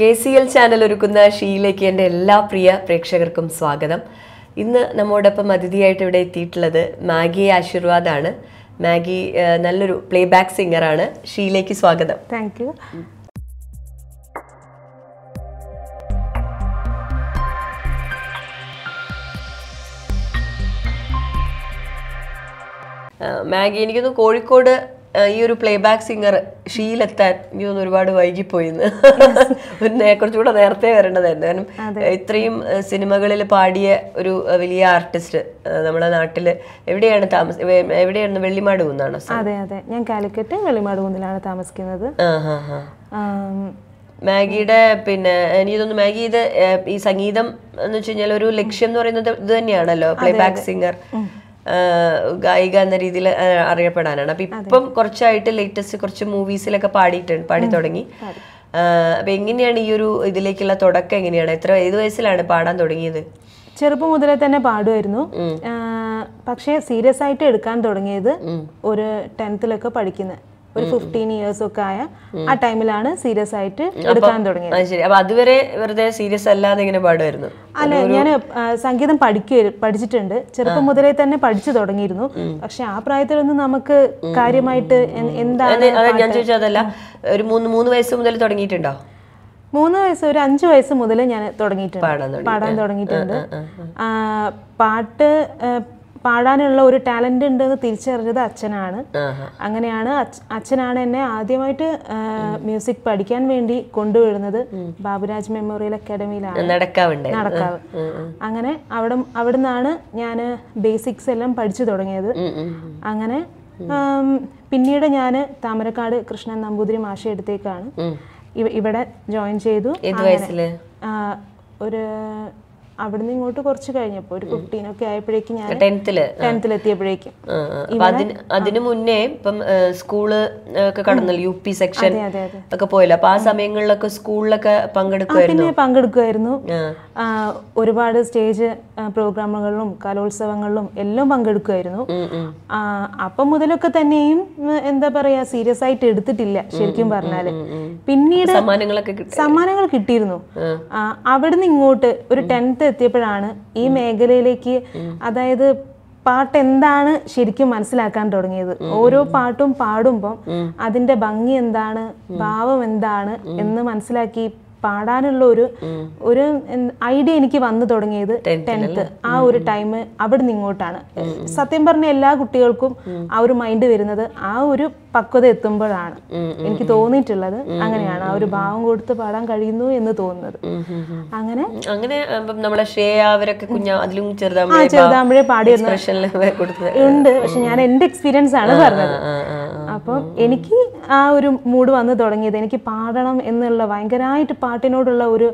K C L channel ഒരുക്കുന്ന ഷീയിലേക്ക് എൻ്റെ എല്ലാ പ്രിയ പ്രേക്ഷകർക്കും സ്വാഗതം ഇന്ന് നമ്മോടൊപ്പം അതിഥിയായിട്ട് ഇവിടെ എത്തിയിട്ടുള്ളത് മാഗി ആശീർവാദാണ് മാഗി നല്ലൊരു പ്ലേ ബാക്ക് സിംഗറാണ് ഷീയിലേക്ക് സ്വാഗതം താങ്ക് യു മാഗി എനിക്കൊന്ന് കോഴിക്കോട് ഈ ഒരു പ്ലേ ബാക്ക് സിംഗർ ഷീലെത്താൻ ഇനി ഒന്ന് ഒരുപാട് വൈകിപ്പോയിന്ന് കുറച്ചുകൂടെ നേരത്തെ വരേണ്ടതായിരുന്നു കാരണം ഇത്രയും സിനിമകളിൽ പാടിയ ഒരു വലിയ ആർട്ടിസ്റ്റ് നമ്മുടെ നാട്ടിൽ എവിടെയാണ് താമസം എവിടെയാണ് വെള്ളിമാട് കുന്നാണോ അതെ അതെ ഞാൻ കാലിക്കറ്റ് വെള്ളിമാട് കുന്നിലാണ് താമസിക്കുന്നത് മാഗിയുടെ പിന്നെ എനിക്ക് തോന്നുന്നു മാഗി ഇത് ഈ സംഗീതം എന്ന് വെച്ച് കഴിഞ്ഞാൽ ഒരു ലക്ഷ്യം എന്ന് പറയുന്നത് ഇത് തന്നെയാണല്ലോ പ്ലേ ബാക്ക് സിംഗർ ഗായിക എന്ന രീതിയിൽ അറിയപ്പെടാനാണ് അപ്പൊ ഇപ്പം കുറച്ചായിട്ട് ലേറ്റസ്റ്റ് കുറച്ച് മൂവീസിലൊക്കെ പാടിയിട്ടുണ്ട് പാടി തുടങ്ങി അപ്പൊ എങ്ങനെയാണ് ഈ ഒരു ഇതിലേക്കുള്ള തുടക്കം എങ്ങനെയാണ് എത്ര ഏത് വയസ്സിലാണ് പാടാൻ തുടങ്ങിയത് ചെറുപ്പം മുതലേ തന്നെ പാടുമായിരുന്നു പക്ഷേ സീരിയസ് ആയിട്ട് എടുക്കാൻ തുടങ്ങിയത് ഒരു ടെൻത്തിലൊക്കെ പഠിക്കുന്നത് ഒരു ഫിഫ്റ്റീൻ ഇയേഴ്സ് ഒക്കെ ആയ ആ ടൈമിലാണ് സീരിയസ് ആയിട്ട് എടുക്കാൻ തുടങ്ങിയത് അതുവരെ വെറുതെ സീരിയസ് അല്ലാതെ ഇങ്ങനെ പാടുമായിരുന്നു അല്ല ഞാൻ സംഗീതം പഠിക്കുക പഠിച്ചിട്ടുണ്ട് ചെറുപ്പം മുതലേ തന്നെ പഠിച്ചു തുടങ്ങിയിരുന്നു പക്ഷെ ആ പ്രായത്തിലൊന്നും നമുക്ക് കാര്യമായിട്ട് എന്താണ് ഞാൻ ചോദിച്ചതല്ല ഒരു മൂന്ന് മൂന്ന് വയസ്സ് മുതൽ തുടങ്ങിയിട്ടുണ്ടോ മൂന്ന് വയസ്സ് ഒരു അഞ്ച് വയസ്സ് മുതൽ ഞാൻ തുടങ്ങിയിട്ടുണ്ട് പാടാൻ തുടങ്ങിയിട്ടുണ്ട് പാട്ട് പാടാനുള്ള ഒരു ടാലന്റ് ഉണ്ടെന്ന് തിരിച്ചറിഞ്ഞത് അച്ഛനാണ് അങ്ങനെയാണ് അച്ഛനാണ് എന്നെ ആദ്യമായിട്ട് മ്യൂസിക് പഠിക്കാൻ വേണ്ടി കൊണ്ടുവരുന്നത് ബാബുരാജ് മെമ്മോറിയൽ അക്കാഡമിയിലാണ് നടക്കാവ് അങ്ങനെ അവിടെ അവിടുന്നാണ് ഞാൻ ബേസിക്സ് എല്ലാം പഠിച്ചു തുടങ്ങിയത് അങ്ങനെ പിന്നീട് ഞാൻ താമരക്കാട് കൃഷ്ണൻ നമ്പൂതിരി മാഷ എടുത്തേക്കാണ് ഇവിടെ ജോയിൻ ചെയ്തു ഒരു അവിടുന്ന് ഇങ്ങോട്ട് കുറച്ച് കഴിഞ്ഞപ്പോൾ ഒരു ഫിഫ്റ്റീനൊക്കെ ആയപ്പോഴേക്കും ഞാൻ ടെൻത്തില് ടെൻത്തിലെത്തിയപ്പോഴേക്കും അതിന് മുന്നേ ഇപ്പം സ്കൂള് ഒക്കെ കടന്നല്ലോ യു പി സെക്ഷൻ ഒക്കെ പോയല്ലോ അപ്പൊ ആ സമയങ്ങളിലൊക്കെ സ്കൂളിലൊക്കെ പങ്കെടുക്കുമായിരുന്നു പങ്കെടുക്കുമായിരുന്നു ഒരുപാട് സ്റ്റേജ് പ്രോഗ്രാമുകളിലും കലോത്സവങ്ങളിലും എല്ലാം പങ്കെടുക്കുമായിരുന്നു അപ്പം മുതലൊക്കെ തന്നെയും എന്താ പറയാ സീരിയസ് ആയിട്ട് എടുത്തിട്ടില്ല ശരിക്കും പറഞ്ഞാല് പിന്നീട് സമ്മാനങ്ങൾ കിട്ടിയിരുന്നു അവിടുന്ന് ഇങ്ങോട്ട് ഒരു ടെൻത്ത് എത്തിയപ്പോഴാണ് ഈ മേഖലയിലേക്ക് അതായത് പാട്ട് എന്താണ് ശരിക്കും മനസ്സിലാക്കാൻ തുടങ്ങിയത് ഓരോ പാട്ടും പാടുമ്പം അതിന്റെ ഭംഗി എന്താണ് ഭാവം എന്താണ് എന്ന് മനസ്സിലാക്കി പാടാനുള്ള ഒരു ഒരു ഐഡിയ എനിക്ക് വന്നു തുടങ്ങിയത് ടെൻത്ത് ആ ഒരു ടൈം അവിടെ നിന്ന് ഇങ്ങോട്ടാണ് സത്യം പറഞ്ഞ എല്ലാ കുട്ടികൾക്കും ആ ഒരു മൈൻഡ് വരുന്നത് ആ ഒരു പക്വത എത്തുമ്പോഴാണ് എനിക്ക് തോന്നിയിട്ടുള്ളത് അങ്ങനെയാണ് ആ ഒരു ഭാവം കൊടുത്ത് പാടാൻ കഴിയുന്നു എന്ന് തോന്നുന്നത് അങ്ങനെ അങ്ങനെ നമ്മളെ ശ്രേയ അതിലും ചെറുതാമ്പഴേ പാടിയ ഉണ്ട് പക്ഷെ ഞാൻ എന്റെ എക്സ്പീരിയൻസ് ആണ് പറഞ്ഞത് അപ്പം എനിക്ക് ആ ഒരു മൂഡ് വന്നു തുടങ്ങിയത് എനിക്ക് പാടണം എന്നുള്ള ഭയങ്കരമായിട്ട് പാട്ടിനോടുള്ള ഒരു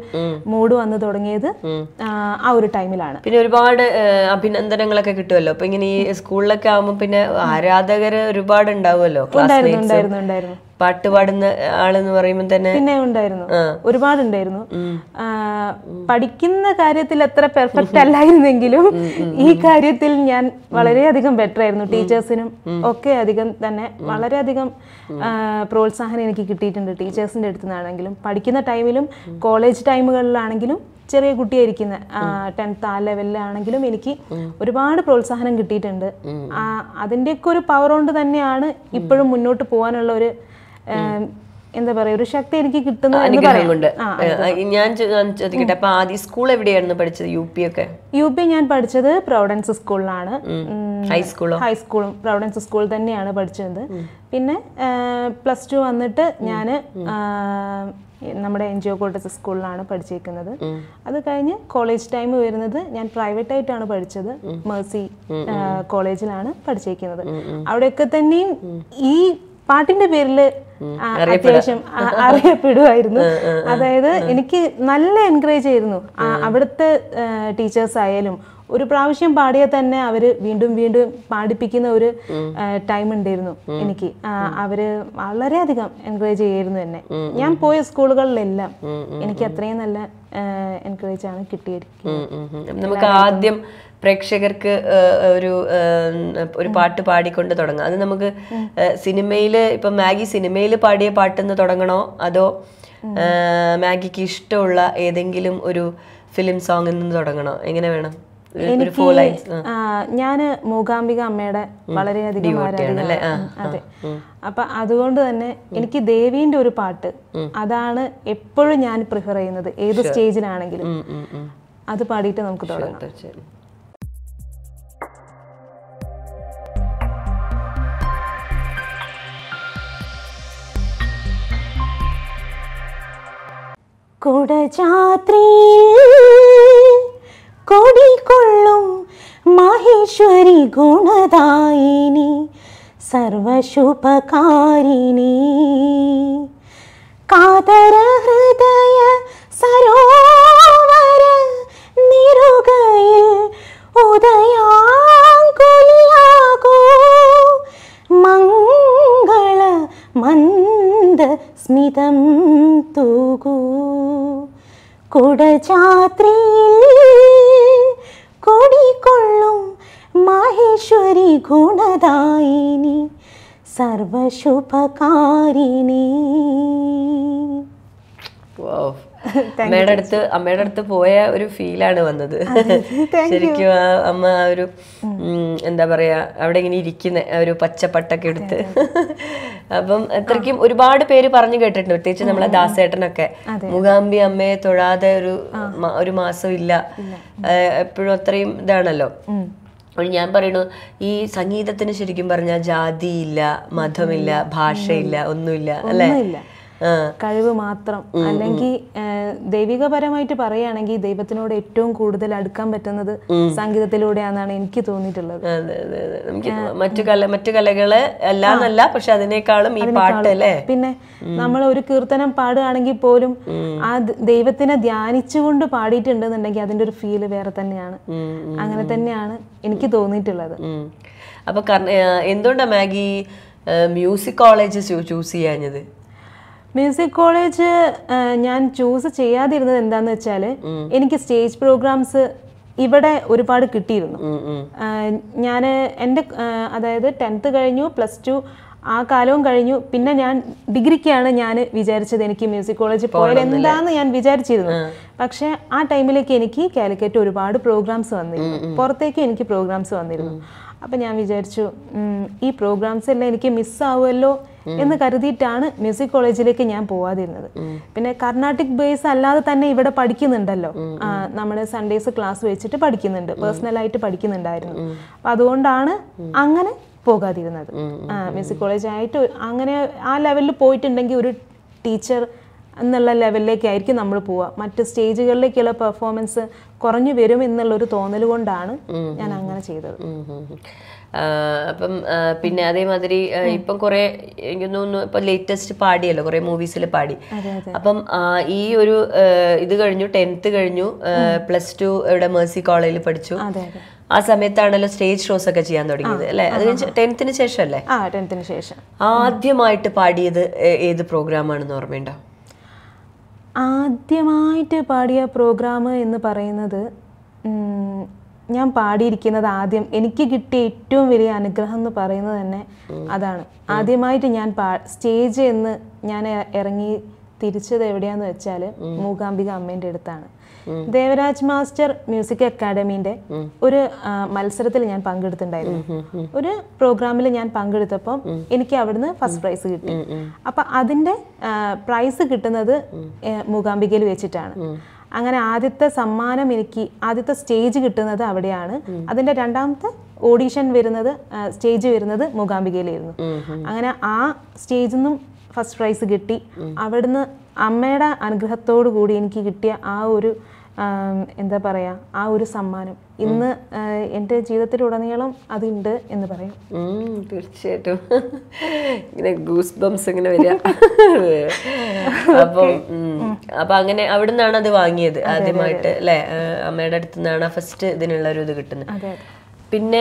മൂഡ് വന്നു തുടങ്ങിയത് ആ ഒരു ടൈമിലാണ് പിന്നെ ഒരുപാട് അഭിനന്ദനങ്ങളൊക്കെ കിട്ടുമല്ലോ അപ്പൊ ഇങ്ങനെ ഈ സ്കൂളിലൊക്കെ ആകുമ്പോൾ പിന്നെ ആരാധകര് ഒരുപാട് ഉണ്ടാവുമല്ലോ ഉണ്ടായിരുന്നു ഉണ്ടായിരുന്നു ഉണ്ടായിരുന്നു പാട്ട് പാടുന്ന ആളെന്ന് പറയുമ്പോൾ തന്നെ പിന്നെ ഉണ്ടായിരുന്നു ഉണ്ടായിരുന്നു പഠിക്കുന്ന കാര്യത്തിൽ അത്ര പെർഫെക്റ്റ് അല്ലായിരുന്നെങ്കിലും ഈ കാര്യത്തിൽ ഞാൻ വളരെയധികം ബെറ്റർ ആയിരുന്നു ടീച്ചേഴ്സിനും ഒക്കെ അധികം തന്നെ വളരെയധികം പ്രോത്സാഹനം എനിക്ക് കിട്ടിയിട്ടുണ്ട് ടീച്ചേഴ്സിന്റെ അടുത്ത് നിന്നാണെങ്കിലും പഠിക്കുന്ന ടൈമിലും കോളേജ് ടൈമുകളിലാണെങ്കിലും ചെറിയ കുട്ടിയായിരിക്കുന്ന ടെൻത്ത് ആ ലെവലിലാണെങ്കിലും എനിക്ക് ഒരുപാട് പ്രോത്സാഹനം കിട്ടിയിട്ടുണ്ട് അതിൻ്റെയൊക്കെ ഒരു പവർ കൊണ്ട് തന്നെയാണ് ഇപ്പോഴും മുന്നോട്ട് പോകാനുള്ള ഒരു എന്താ പറയാ ഒരു ശക്തി എനിക്ക് കിട്ടുന്നു ഞാൻ ചോദിക്കട്ടെ അപ്പൊ ആദ്യ സ്കൂൾ എവിടെയായിരുന്നു പഠിച്ചത് യു പി ഒക്കെ യു പി ഞാൻ പഠിച്ചത് പ്രൊവിഡൻസ് സ്കൂളിലാണ് ഹൈസ്കൂളും ഹൈസ്കൂളും പ്രൊവിഡൻസ് സ്കൂൾ തന്നെയാണ് പഠിച്ചത് പിന്നെ പ്ലസ് ടു വന്നിട്ട് ഞാൻ നമ്മുടെ എൻ ജി ഒ കോട്ടസ് സ്കൂളിലാണ് പഠിച്ചേക്കുന്നത് അത് കഴിഞ്ഞ് കോളേജ് ടൈം വരുന്നത് ഞാൻ പ്രൈവറ്റ് ആയിട്ടാണ് പഠിച്ചത് മേഴ്സി കോളേജിലാണ് പഠിച്ചേക്കുന്നത് അവിടെയൊക്കെ തന്നെയും ഈ പാട്ടിന്റെ പേരിൽ അത്യാവശ്യം അറിയപ്പെടുമായിരുന്നു അതായത് എനിക്ക് നല്ല എൻകറേജ് ആയിരുന്നു അവിടുത്തെ ടീച്ചേഴ്സ് ആയാലും ഒരു പ്രാവശ്യം പാടിയാൽ തന്നെ അവര് വീണ്ടും വീണ്ടും പാടിപ്പിക്കുന്ന ഒരു ടൈം ഉണ്ടായിരുന്നു എനിക്ക് അവര് വളരെയധികം എൻകറേജ് ചെയ്യായിരുന്നു എന്നെ ഞാൻ പോയ സ്കൂളുകളിലെല്ലാം എനിക്ക് അത്രയും നല്ല എൻകറേജ് ആണ് കിട്ടിയിരിക്കുന്നത് നമുക്ക് ആദ്യം പ്രേക്ഷകർക്ക് ഒരു ഒരു പാട്ട് പാടിക്കൊണ്ട് തുടങ്ങാം അത് നമുക്ക് സിനിമയിൽ ഇപ്പം മാഗി സിനിമയിൽ പാടിയ പാട്ടെന്ന് തുടങ്ങണോ അതോ മാഗിക്ക് ഇഷ്ടമുള്ള ഏതെങ്കിലും ഒരു ഫിലിം സോങ്ങിൽ നിന്ന് തുടങ്ങണോ എങ്ങനെ വേണം എനിക്ക് ഞാന് മൂകാംബിക അമ്മയുടെ വളരെയധികം അതെ അപ്പൊ അതുകൊണ്ട് തന്നെ എനിക്ക് ദേവീന്റെ ഒരു പാട്ട് അതാണ് എപ്പോഴും ഞാൻ പ്രിഫർ ചെയ്യുന്നത് ഏത് സ്റ്റേജിലാണെങ്കിലും അത് പാടിയിട്ട് നമുക്ക് തുടങ്ങാം കുടജാത്രിയിൽ കൊടികൊള്ളും മഹേശ്വരി ഗുണദായിനി സർവശുഭകാരിണി കാതര ഹൃദയ സരോവര നിരുകയിൽ ഉദയാങ്കുലിയാകോ മങ്ങ മന്ദസ്മിതം തൂകൂ കുടചാത്രിയിൽ കൊടികൊള്ളും മഹേശ്വരി ഗുണദായിനി സർവശുഭകാരിണി Wow. അമ്മയുടെ അടുത്ത് അമ്മയുടെ അടുത്ത് പോയ ഒരു ഫീലാണ് വന്നത് ശരിക്കും ആ അമ്മ ആ ഒരു എന്താ പറയാ അവിടെ ഇങ്ങനെ ഇരിക്കുന്ന ഒരു പച്ചപ്പട്ടൊക്കെ എടുത്ത് അപ്പം അത്രയ്ക്കും ഒരുപാട് പേര് പറഞ്ഞു കേട്ടിട്ടുണ്ട് പ്രത്യേകിച്ച് നമ്മളെ ദാസേട്ടനൊക്കെ മുഖാംബി അമ്മയെ തൊഴാതെ ഒരു ഒരു മാസം ഇല്ല എപ്പോഴും അത്രയും ഇതാണല്ലോ ഞാൻ പറയുന്നു ഈ സംഗീതത്തിന് ശരിക്കും പറഞ്ഞാൽ ജാതിയില്ല മതമില്ല ഭാഷയില്ല ഒന്നുമില്ല അല്ലേ കഴിവ് മാത്രം അല്ലെങ്കിൽ ദൈവികപരമായിട്ട് പറയുകയാണെങ്കിൽ ദൈവത്തിനോട് ഏറ്റവും കൂടുതൽ അടുക്കാൻ പറ്റുന്നത് സംഗീതത്തിലൂടെയാണെന്നാണ് എനിക്ക് തോന്നിയിട്ടുള്ളത് മറ്റു കല മറ്റു കലകള് അല്ല പക്ഷെ അതിനേക്കാളും ഈ പാട്ട് അല്ലേ പിന്നെ നമ്മൾ ഒരു കീർത്തനം പാടുകയാണെങ്കിൽ പോലും ആ ദൈവത്തിനെ ധ്യാനിച്ചുകൊണ്ട് പാടിയിട്ടുണ്ടെന്നുണ്ടെങ്കിൽ അതിന്റെ ഒരു ഫീല് വേറെ തന്നെയാണ് അങ്ങനെ തന്നെയാണ് എനിക്ക് തോന്നിയിട്ടുള്ളത് അപ്പൊ എന്തുകൊണ്ടാണ് മാഗി മ്യൂസിക് കോളേജ് ചൂസ് ചെയ്യാഞ്ഞത് മ്യൂസിക് കോളേജ് ഞാൻ ചൂസ് ചെയ്യാതിരുന്നത് എന്താന്ന് വെച്ചാൽ എനിക്ക് സ്റ്റേജ് പ്രോഗ്രാംസ് ഇവിടെ ഒരുപാട് കിട്ടിയിരുന്നു ഞാൻ എൻ്റെ അതായത് ടെൻത്ത് കഴിഞ്ഞു പ്ലസ് ടു ആ കാലവും കഴിഞ്ഞു പിന്നെ ഞാൻ ഡിഗ്രിക്കാണ് ഞാൻ വിചാരിച്ചത് എനിക്ക് മ്യൂസിക് കോളേജിൽ പോയത് എന്താന്ന് ഞാൻ വിചാരിച്ചിരുന്നു പക്ഷെ ആ ടൈമിലേക്ക് എനിക്ക് കാലിക്കറ്റ് ഒരുപാട് പ്രോഗ്രാംസ് വന്നിരുന്നു പുറത്തേക്ക് എനിക്ക് പ്രോഗ്രാംസ് വന്നിരുന്നു അപ്പം ഞാൻ വിചാരിച്ചു ഈ പ്രോഗ്രാംസ് എല്ലാം എനിക്ക് മിസ്സാവുമല്ലോ എന്ന് കരുതിയിട്ടാണ് മ്യൂസിക് കോളേജിലേക്ക് ഞാൻ പോവാതിരുന്നത് പിന്നെ കർണാട്ടിക് ബേസ് അല്ലാതെ തന്നെ ഇവിടെ പഠിക്കുന്നുണ്ടല്ലോ നമ്മൾ സൺഡേസ് ക്ലാസ് വെച്ചിട്ട് പഠിക്കുന്നുണ്ട് പേഴ്സണലായിട്ട് പഠിക്കുന്നുണ്ടായിരുന്നു അപ്പം അതുകൊണ്ടാണ് അങ്ങനെ പോകാതിരുന്നത് മ്യൂസിക് കോളേജായിട്ട് അങ്ങനെ ആ ലെവലിൽ പോയിട്ടുണ്ടെങ്കിൽ ഒരു ടീച്ചർ എന്നുള്ള ലെവലിലേക്കായിരിക്കും നമ്മൾ പോവുക മറ്റ് സ്റ്റേജുകളിലേക്കുള്ള പെർഫോമൻസ് കുറഞ്ഞു വരും എന്നുള്ളൊരു തോന്നൽ കൊണ്ടാണ് ഞാൻ അങ്ങനെ ചെയ്തത് അപ്പം പിന്നെ അതേമാതിരി ഇപ്പം കുറെ എനിക്കൊന്നു തോന്നുന്നു ഇപ്പൊ ലേറ്റസ്റ്റ് പാടിയല്ലോ കുറെ മൂവീസിൽ പാടി അപ്പം ഈ ഒരു ഇത് കഴിഞ്ഞു ടെൻത്ത് കഴിഞ്ഞു പ്ലസ് ടു ഇവിടെ മേഴ്സി കോളേജിൽ പഠിച്ചു ആ സമയത്താണല്ലോ സ്റ്റേജ് ഷോസ് ഒക്കെ ചെയ്യാൻ തുടങ്ങിയത് അല്ലേ അത് ടെൻത്തിന് ശേഷം അല്ലേ ടെൻത്തിന് ശേഷം ആദ്യമായിട്ട് പാടിയത് ഏത് പ്രോഗ്രാം ആണെന്ന് ഓർമ്മയുണ്ടോ ആദ്യമായിട്ട് പാടിയ പ്രോഗ്രാം എന്ന് പറയുന്നത് ഞാൻ പാടിയിരിക്കുന്നത് ആദ്യം എനിക്ക് കിട്ടിയ ഏറ്റവും വലിയ അനുഗ്രഹം എന്ന് പറയുന്നത് തന്നെ അതാണ് ആദ്യമായിട്ട് ഞാൻ പാ സ്റ്റേജ് എന്ന് ഞാൻ ഇറങ്ങി തിരിച്ചത് എവിടെയാന്ന് വെച്ചാൽ മൂകാംബിക അമ്മേൻ്റെ അടുത്താണ് ദേവരാജ് മാസ്റ്റർ മ്യൂസിക് അക്കാഡമീൻ്റെ ഒരു മത്സരത്തിൽ ഞാൻ പങ്കെടുത്തിട്ടുണ്ടായിരുന്നു ഒരു പ്രോഗ്രാമിൽ ഞാൻ പങ്കെടുത്തപ്പോൾ എനിക്ക് അവിടുന്ന് ഫസ്റ്റ് പ്രൈസ് കിട്ടി അപ്പൊ അതിന്റെ പ്രൈസ് കിട്ടുന്നത് മൂകാംബികയിൽ വെച്ചിട്ടാണ് അങ്ങനെ ആദ്യത്തെ സമ്മാനം എനിക്ക് ആദ്യത്തെ സ്റ്റേജ് കിട്ടുന്നത് അവിടെയാണ് അതിന്റെ രണ്ടാമത്തെ ഓഡീഷൻ വരുന്നത് സ്റ്റേജ് വരുന്നത് മൂകാംബികയിലായിരുന്നു അങ്ങനെ ആ സ്റ്റേജിൽ നിന്നും ഫസ്റ്റ് പ്രൈസ് കിട്ടി അവിടുന്ന് അമ്മയുടെ അനുഗ്രഹത്തോടു കൂടി എനിക്ക് കിട്ടിയ ആ ഒരു എന്താ പറയുക ആ ഒരു സമ്മാനം ഇന്ന് എൻ്റെ ജീവിതത്തിലുടനീളം അതുണ്ട് എന്ന് പറയും തീർച്ചയായിട്ടും ഇങ്ങനെ ഗൂസ് ബംസ് ഇങ്ങനെ വരിക അപ്പം അപ്പൊ അങ്ങനെ അവിടെ നിന്നാണ് അത് വാങ്ങിയത് ആദ്യമായിട്ട് അല്ലെ അമ്മയുടെ അടുത്ത് നിന്നാണ് ഫസ്റ്റ് ഇതിനുള്ള ഒരു ഇത് കിട്ടുന്നത് പിന്നെ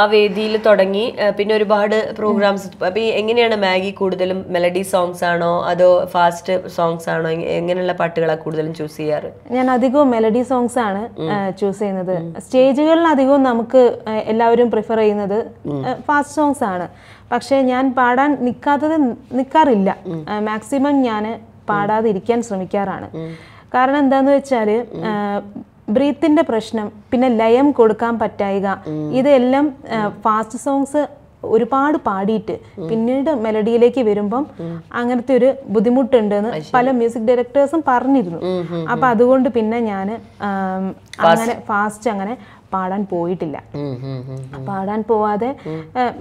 ആ വേദിയിൽ തുടങ്ങി പിന്നെ ഒരുപാട് പ്രോഗ്രാംസ് അപ്പൊ എങ്ങനെയാണ് മാഗി കൂടുതലും മെലഡി സോങ്സ് ആണോ അതോ ഫാസ്റ്റ് സോങ്സ് ആണോ എങ്ങനെയുള്ള പാട്ടുകളാണ് കൂടുതലും ചൂസ് ചെയ്യാറ് ഞാൻ അധികവും മെലഡി സോങ്സ് ആണ് ചൂസ് ചെയ്യുന്നത് സ്റ്റേജുകളിൽ അധികവും നമുക്ക് എല്ലാവരും പ്രിഫർ ചെയ്യുന്നത് ഫാസ്റ്റ് സോങ്സ് ആണ് പക്ഷേ ഞാൻ പാടാൻ നിൽക്കാത്തത് നിൽക്കാറില്ല മാക്സിമം ഞാൻ പാടാതിരിക്കാൻ ശ്രമിക്കാറാണ് കാരണം എന്താന്ന് വെച്ചാൽ ബ്രീത്തിന്റെ പ്രശ്നം പിന്നെ ലയം കൊടുക്കാൻ പറ്റായിക ഇതെല്ലാം ഫാസ്റ്റ് സോങ്സ് ഒരുപാട് പാടിയിട്ട് പിന്നീട് മെലഡിയിലേക്ക് വരുമ്പം അങ്ങനത്തെ ഒരു എന്ന് പല മ്യൂസിക് ഡയറക്ടേഴ്സും പറഞ്ഞിരുന്നു അപ്പൊ അതുകൊണ്ട് പിന്നെ ഞാൻ അങ്ങനെ ഫാസ്റ്റ് അങ്ങനെ പാടാൻ പോയിട്ടില്ല പാടാൻ പോവാതെ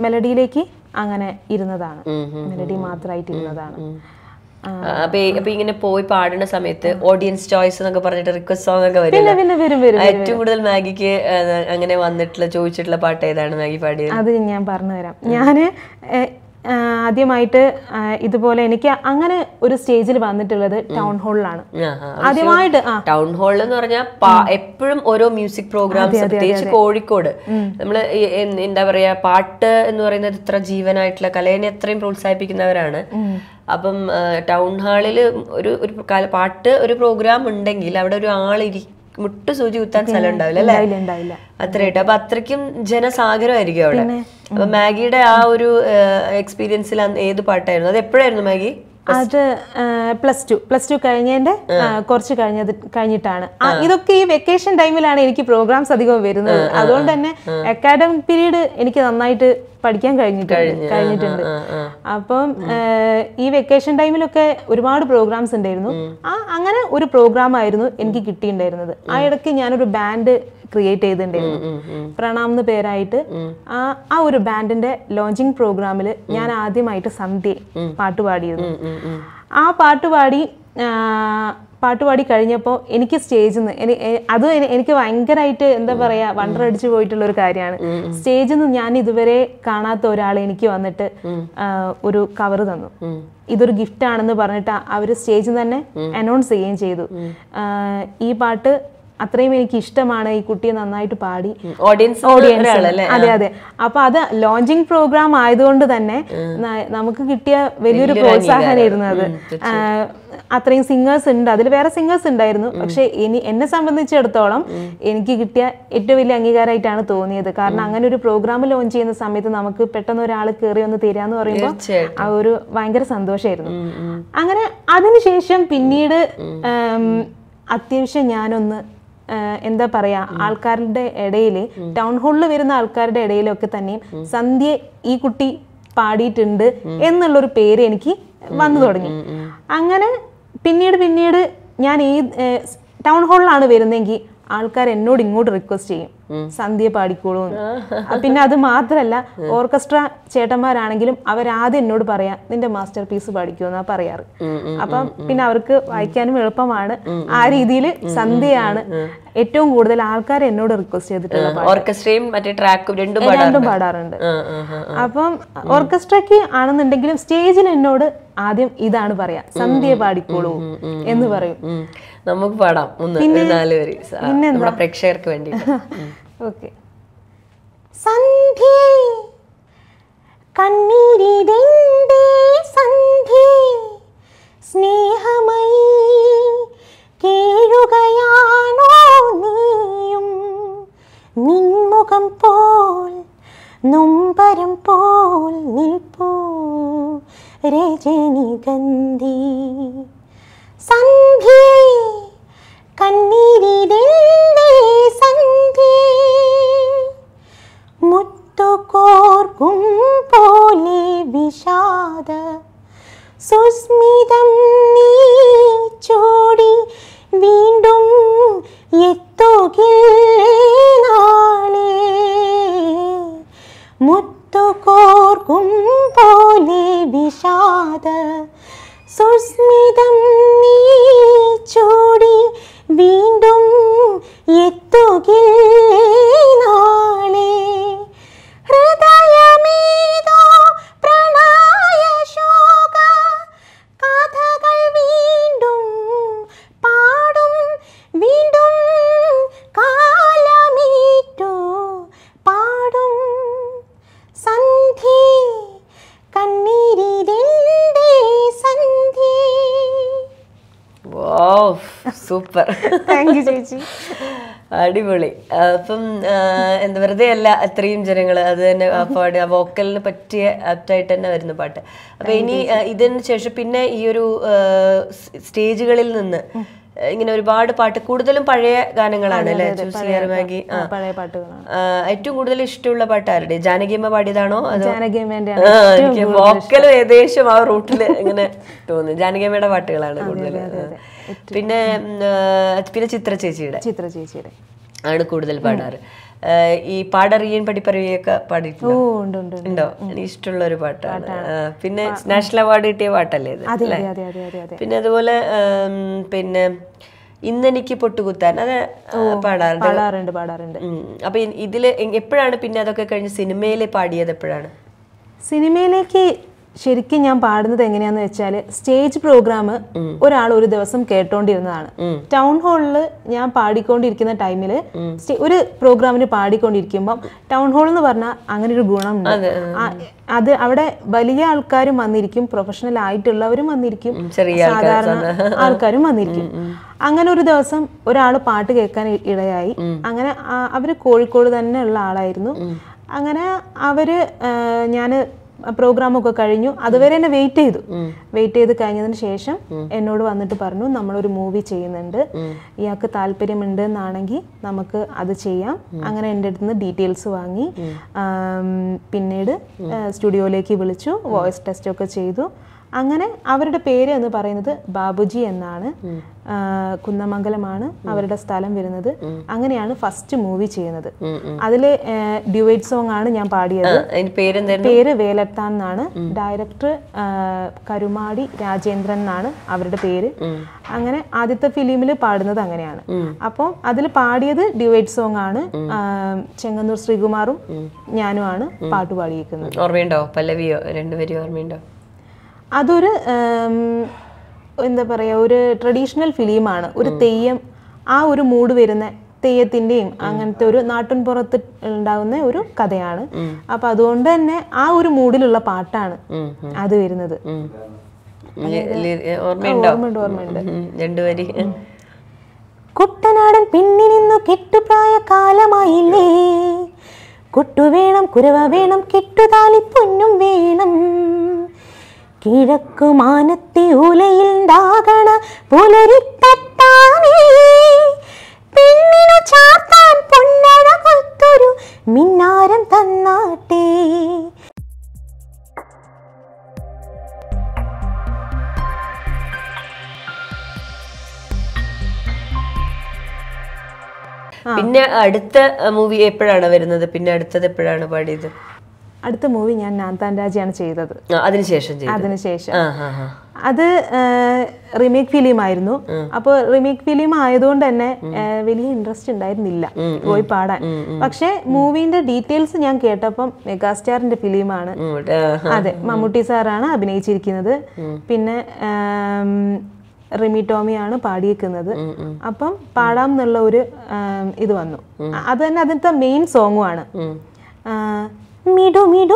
മെലഡിയിലേക്ക് അങ്ങനെ ഇരുന്നതാണ് മെലഡി മാത്രമായിട്ട് ഇരുന്നതാണ് അപ്പൊ ഇങ്ങനെ പോയി പാടുന്ന സമയത്ത് ഓഡിയൻസ് ചോയ്സ് എന്നൊക്കെ പറഞ്ഞിട്ട് റിക്വസ്റ്റ് സോങ് ഒക്കെ വരും ഏറ്റവും കൂടുതൽ മാഗിക്ക് അങ്ങനെ വന്നിട്ടുള്ള ചോദിച്ചിട്ടുള്ള പാട്ട് ഏതാണ് മാഗി പാടിയത് അത് ഞാൻ പറഞ്ഞു തരാം ഞാന് ആദ്യമായിട്ട് ഇതുപോലെ എനിക്ക് അങ്ങനെ ഒരു സ്റ്റേജിൽ വന്നിട്ടുള്ളത് ടൗൺ ഹാളിലാണ് ആദ്യമായിട്ട് ടൗൺ ഹാളിൽ എന്ന് പറഞ്ഞാൽ എപ്പോഴും ഓരോ മ്യൂസിക് പ്രോഗ്രാംസ് പ്രത്യേകിച്ച് കോഴിക്കോട് നമ്മൾ എന്താ പറയാ പാട്ട് എന്ന് പറയുന്നത് ഇത്ര ജീവനായിട്ടുള്ള കലേനെ അത്രയും പ്രോത്സാഹിപ്പിക്കുന്നവരാണ് അപ്പം ടൗൺ ഹാളിൽ ഒരു ഒരു പാട്ട് ഒരു പ്രോഗ്രാം ഉണ്ടെങ്കിൽ അവിടെ ഒരു ആളിരി മുട്ട് സൂചി കുത്താൻ സ്ഥലം ഉണ്ടാവില്ല അല്ലേ അത്രയായിട്ട് അപ്പൊ അത്രയ്ക്കും ജനസാഗരമായിരിക്കും അവിടെ അപ്പൊ മാഗിയുടെ ആ ഒരു എക്സ്പീരിയൻസിൽ ഏത് പാട്ടായിരുന്നു അത് എപ്പോഴായിരുന്നു മാഗി അത് പ്ലസ് ടു പ്ലസ് ടു കഴിഞ്ഞതിന്റെ കുറച്ച് കഴിഞ്ഞത് കഴിഞ്ഞിട്ടാണ് ഇതൊക്കെ ഈ വെക്കേഷൻ ടൈമിലാണ് എനിക്ക് പ്രോഗ്രാംസ് അധികം വരുന്നത് അതുകൊണ്ട് തന്നെ അക്കാഡമിക് പീരീഡ് എനിക്ക് നന്നായിട്ട് പഠിക്കാൻ കഴിഞ്ഞിട്ടുണ്ട് കഴിഞ്ഞിട്ടുണ്ട് അപ്പം ഈ വെക്കേഷൻ ടൈമിലൊക്കെ ഒരുപാട് പ്രോഗ്രാംസ് ഉണ്ടായിരുന്നു ആ അങ്ങനെ ഒരു പ്രോഗ്രാം ആയിരുന്നു എനിക്ക് കിട്ടിയിട്ടുണ്ടായിരുന്നത് ആ ഇടയ്ക്ക് ഞാനൊരു ബാൻഡ് ക്രിയേറ്റ് ചെയ്തിട്ടുണ്ടായിരുന്നു പ്രണാം എന്ന് പേരായിട്ട് ആ ഒരു ബാൻഡിന്റെ ലോഞ്ചിങ് പ്രോഗ്രാമിൽ ഞാൻ ആദ്യമായിട്ട് സന്ധ്യ പാട്ട് പാടിയിരുന്നു ആ പാട്ട് പാടി പാട്ടുപാടി കഴിഞ്ഞപ്പോൾ എനിക്ക് സ്റ്റേജിൽ നിന്ന് അത് എനിക്ക് ഭയങ്കരമായിട്ട് എന്താ പറയാ വണ്ടർ അടിച്ചു പോയിട്ടുള്ള ഒരു കാര്യമാണ് സ്റ്റേജിൽ നിന്ന് ഞാൻ ഇതുവരെ കാണാത്ത ഒരാൾ എനിക്ക് വന്നിട്ട് ഒരു കവർ തന്നു ഇതൊരു ഗിഫ്റ്റ് ആണെന്ന് പറഞ്ഞിട്ട് അവർ സ്റ്റേജിൽ തന്നെ അനൗൺസ് ചെയ്യുകയും ചെയ്തു ഈ പാട്ട് അത്രയും എനിക്ക് ഇഷ്ടമാണ് ഈ കുട്ടിയെ നന്നായിട്ട് പാടി ഓഡിയൻസ് ഓഡിയൻസ് അതെ അതെ അപ്പൊ അത് ലോഞ്ചിങ് പ്രോഗ്രാം ആയതുകൊണ്ട് തന്നെ നമുക്ക് കിട്ടിയ വലിയൊരു പ്രോത്സാഹനമായിരുന്നു അത് അത്രയും സിംഗേഴ്സ് ഉണ്ട് അതിൽ വേറെ സിംഗേഴ്സ് ഉണ്ടായിരുന്നു പക്ഷെ ഇനി എന്നെ സംബന്ധിച്ചിടത്തോളം എനിക്ക് കിട്ടിയ ഏറ്റവും വലിയ അംഗീകാരമായിട്ടാണ് തോന്നിയത് കാരണം അങ്ങനെ ഒരു പ്രോഗ്രാം ലോഞ്ച് ചെയ്യുന്ന സമയത്ത് നമുക്ക് പെട്ടെന്ന് ഒരാൾ കയറി ഒന്ന് തരാന്ന് പറയുമ്പോൾ ആ ഒരു ഭയങ്കര സന്തോഷമായിരുന്നു അങ്ങനെ അതിനുശേഷം പിന്നീട് അത്യാവശ്യം ഞാനൊന്ന് എന്താ പറയാ ആൾക്കാരുടെ ഇടയിൽ ടൗൺ ഹാളിൽ വരുന്ന ആൾക്കാരുടെ ഇടയിലൊക്കെ തന്നെയും സന്ധ്യ ഈ കുട്ടി പാടിയിട്ടുണ്ട് എന്നുള്ളൊരു പേര് എനിക്ക് വന്നു തുടങ്ങി അങ്ങനെ പിന്നീട് പിന്നീട് ഞാൻ ഈ ടൗൺ ഹാളിലാണ് വരുന്നതെങ്കിൽ ആൾക്കാർ എന്നോട് ഇങ്ങോട്ട് റിക്വസ്റ്റ് ചെയ്യും സന്ധ്യ പാടിക്കോളൂ പിന്നെ അത് മാത്രല്ല ഓർക്കസ്ട്ര ചേട്ടന്മാരാണെങ്കിലും അവരാദ്യം എന്നോട് പറയാം നിന്റെ മാസ്റ്റർ പീസ് പാടിക്കുമെന്നാ പറയാറ് അപ്പം പിന്നെ അവർക്ക് വായിക്കാനും എളുപ്പമാണ് ആ രീതിയിൽ സന്ധ്യയാണ് ഏറ്റവും കൂടുതൽ ആൾക്കാർ എന്നോട് റിക്വസ്റ്റ് ചെയ്തിട്ടുള്ളത് ഓർക്കസ്ട്രയും മറ്റേ ട്രാക്കും രണ്ടും രണ്ടും പാടാറുണ്ട് അപ്പം ഓർക്കസ്ട്രയ്ക്ക് ആണെന്നുണ്ടെങ്കിലും സ്റ്റേജിൽ എന്നോട് ആദ്യം ഇതാണ് പറയാ സന്ധ്യ പാടിക്കോളൂ എന്ന് പറയും നമുക്ക് പാടാം ഒന്ന് നാല് വരി നമ്മുടെ പ്രേക്ഷകർക്ക് വേണ്ടി ഓക്കെ സന്ധ്യേ കണ്ണീരിരണ്ടേ സന്ധ്യേ സ്നേഹമയി കേഴുകയാണോ നീയും നിൻമുഖം പോൽ നൊമ്പരം പോൽ നിൽപ്പൂ രജനിഗന്ധി സന്ധ്യേ കണ്ണീരിതെന്തേ സന്ധ്യേ മുത്തുകോർക്കും പോലെ വിഷാദ സുസ്മിതം നീ ചോടി വീണ്ടും എത്തുകില്ല അടിപൊളി അപ്പം എന്താ വെറുതെ അല്ല അത്രയും ജനങ്ങൾ അത് തന്നെ ആ പാട് ആ വോക്കലിന് പറ്റിയ ആപ്റ്റായിട്ട് തന്നെ വരുന്ന പാട്ട് അപ്പൊ ഇനി ഇതിന് ശേഷം പിന്നെ ഈ ഒരു സ്റ്റേജുകളിൽ നിന്ന് ഇങ്ങനെ ഒരുപാട് പാട്ട് കൂടുതലും പഴയ ഗാനങ്ങളാണ് അല്ലെ മാഗി ഏറ്റവും കൂടുതൽ ഇഷ്ടമുള്ള പാട്ട് ആരുടെ ജാനകിയമ്മ പാടിയതാണോ എനിക്ക് വോക്കൽ ഏകദേശം ആ റൂട്ടിൽ ഇങ്ങനെ തോന്നുന്നു ജാനകിയമ്മയുടെ പാട്ടുകളാണ് കൂടുതൽ പിന്നെ പിന്നെ ചിത്ര ചേച്ചിയുടെ ചിത്ര ചേച്ചിയുടെ ആണ് കൂടുതൽ പാടാറ് ഈ പാടറിയൻ പടിപ്പറിയൊക്കെ പാടിയിട്ടുണ്ട് ഇഷ്ടമുള്ള ഒരു പാട്ടാണ് പിന്നെ നാഷണൽ അവാർഡ് കിട്ടിയ പാട്ടല്ലേ ഇത് പിന്നെ അതുപോലെ പിന്നെ ഇന്നെനിക്ക് പൊട്ടുകുത്താൻ അത് പാടാറുണ്ട് പാടാറുണ്ട് പാടാറുണ്ട് അപ്പൊ ഇതില് എപ്പോഴാണ് പിന്നെ അതൊക്കെ കഴിഞ്ഞ് സിനിമയിൽ പാടിയത് എപ്പോഴാണ് സിനിമയിലേക്ക് ശരിക്കും ഞാൻ പാടുന്നത് എങ്ങനെയാന്ന് വെച്ചാൽ സ്റ്റേജ് പ്രോഗ്രാം ഒരാൾ ഒരു ദിവസം കേട്ടോണ്ടിരുന്നതാണ് ടൗൺ ഹാളിൽ ഞാൻ പാടിക്കൊണ്ടിരിക്കുന്ന ടൈമില് ഒരു പ്രോഗ്രാമിന് പാടിക്കൊണ്ടിരിക്കുമ്പോൾ ടൗൺ ഹാൾ എന്ന് പറഞ്ഞാൽ അങ്ങനെ ഒരു ഗുണമുണ്ട് അത് അവിടെ വലിയ ആൾക്കാരും വന്നിരിക്കും പ്രൊഫഷണൽ ആയിട്ടുള്ളവരും വന്നിരിക്കും സാധാരണ ആൾക്കാരും വന്നിരിക്കും അങ്ങനെ ഒരു ദിവസം ഒരാൾ പാട്ട് കേൾക്കാൻ ഇടയായി അങ്ങനെ അവര് കോഴിക്കോട് തന്നെ ഉള്ള ആളായിരുന്നു അങ്ങനെ അവര് ഞാൻ പ്രോഗ്രാമൊക്കെ കഴിഞ്ഞു അതുവരെ എന്നെ വെയിറ്റ് ചെയ്തു വെയിറ്റ് ചെയ്ത് കഴിഞ്ഞതിന് ശേഷം എന്നോട് വന്നിട്ട് പറഞ്ഞു നമ്മളൊരു മൂവി ചെയ്യുന്നുണ്ട് ഇയാൾക്ക് താല്പര്യമുണ്ട് എന്നാണെങ്കിൽ നമുക്ക് അത് ചെയ്യാം അങ്ങനെ എൻ്റെ അടുത്ത് ഡീറ്റെയിൽസ് വാങ്ങി പിന്നീട് സ്റ്റുഡിയോയിലേക്ക് വിളിച്ചു വോയിസ് ടെസ്റ്റ് ഒക്കെ ചെയ്തു അങ്ങനെ അവരുടെ പേര് എന്ന് പറയുന്നത് ബാബുജി എന്നാണ് കുന്നമംഗലമാണ് അവരുടെ സ്ഥലം വരുന്നത് അങ്ങനെയാണ് ഫസ്റ്റ് മൂവി ചെയ്യുന്നത് അതിലെ ഡ്യുവേറ്റ് സോങ് ആണ് ഞാൻ പാടിയത് പേര് വേലത്താൻ എന്നാണ് ഡയറക്ടർ കരുമാടി രാജേന്ദ്രൻ എന്നാണ് അവരുടെ പേര് അങ്ങനെ ആദ്യത്തെ ഫിലിമിൽ പാടുന്നത് അങ്ങനെയാണ് അപ്പോൾ അതിൽ പാടിയത് ഡ്യുവേറ്റ് സോങ് ആണ് ചെങ്ങന്നൂർ ശ്രീകുമാറും ഞാനുമാണ് പാട്ട് പാടിയിരിക്കുന്നത് ഓർമ്മയുണ്ടോ പല്ലവിയോ രണ്ടുപേരും ഓർമ്മയുണ്ടോ അതൊരു എന്താ പറയുക ഒരു ട്രഡീഷണൽ ഫിലിമാണ് ഒരു തെയ്യം ആ ഒരു മൂഡ് വരുന്ന തെയ്യത്തിൻ്റെയും അങ്ങനത്തെ ഒരു നാട്ടിൻപുറത്ത് ഉണ്ടാകുന്ന ഒരു കഥയാണ് അപ്പൊ അതുകൊണ്ട് തന്നെ ആ ഒരു മൂഡിലുള്ള പാട്ടാണ് അത് വരുന്നത് കുട്ടനാടൻ പിന്നി നിന്നു കെട്ടുപ്രായ കാലമായില്ലേ കൊട്ടു വേണം കുരവ വേണം കെട്ടുതാലി പൊന്നും വേണം കിഴക്കു മാനത്തി ഉലയിൽ ദാകണ പുലരിപ്പത്താനേ പെണ്ണിനു ചാർത്താൻ പൊന്നഴകൊത്തൊരു മിന്നാരം തന്നാട്ടേ പിന്നെ അടുത്ത മൂവി എപ്പോഴാണ് വരുന്നത് പിന്നെ അടുത്തത് എപ്പോഴാണ് പാടിയത് അടുത്ത മൂവി ഞാൻ നാന്താൻ രാജയാണ് ചെയ്തത് അതിനുശേഷം അതിനുശേഷം അത് റിമേക്ക് ഫിലിം ആയിരുന്നു അപ്പോൾ റിമേക്ക് ഫിലിം ആയതുകൊണ്ട് തന്നെ വലിയ ഇൻട്രസ്റ്റ് ഉണ്ടായിരുന്നില്ല പോയി പാടാൻ പക്ഷേ മൂവിന്റെ ഡീറ്റെയിൽസ് ഞാൻ കേട്ടപ്പം മെഗാസ്റ്റാറിന്റെ ഫിലിമാണ് അതെ മമ്മൂട്ടി സാറാണ് അഭിനയിച്ചിരിക്കുന്നത് പിന്നെ റിമി ടോമിയാണ് പാടിയേക്കുന്നത് അപ്പം പാടാം എന്നുള്ള ഒരു ഇത് വന്നു അത് തന്നെ അതിന്റെ മെയിൻ സോങ്ങുമാണ് മിടുമിടു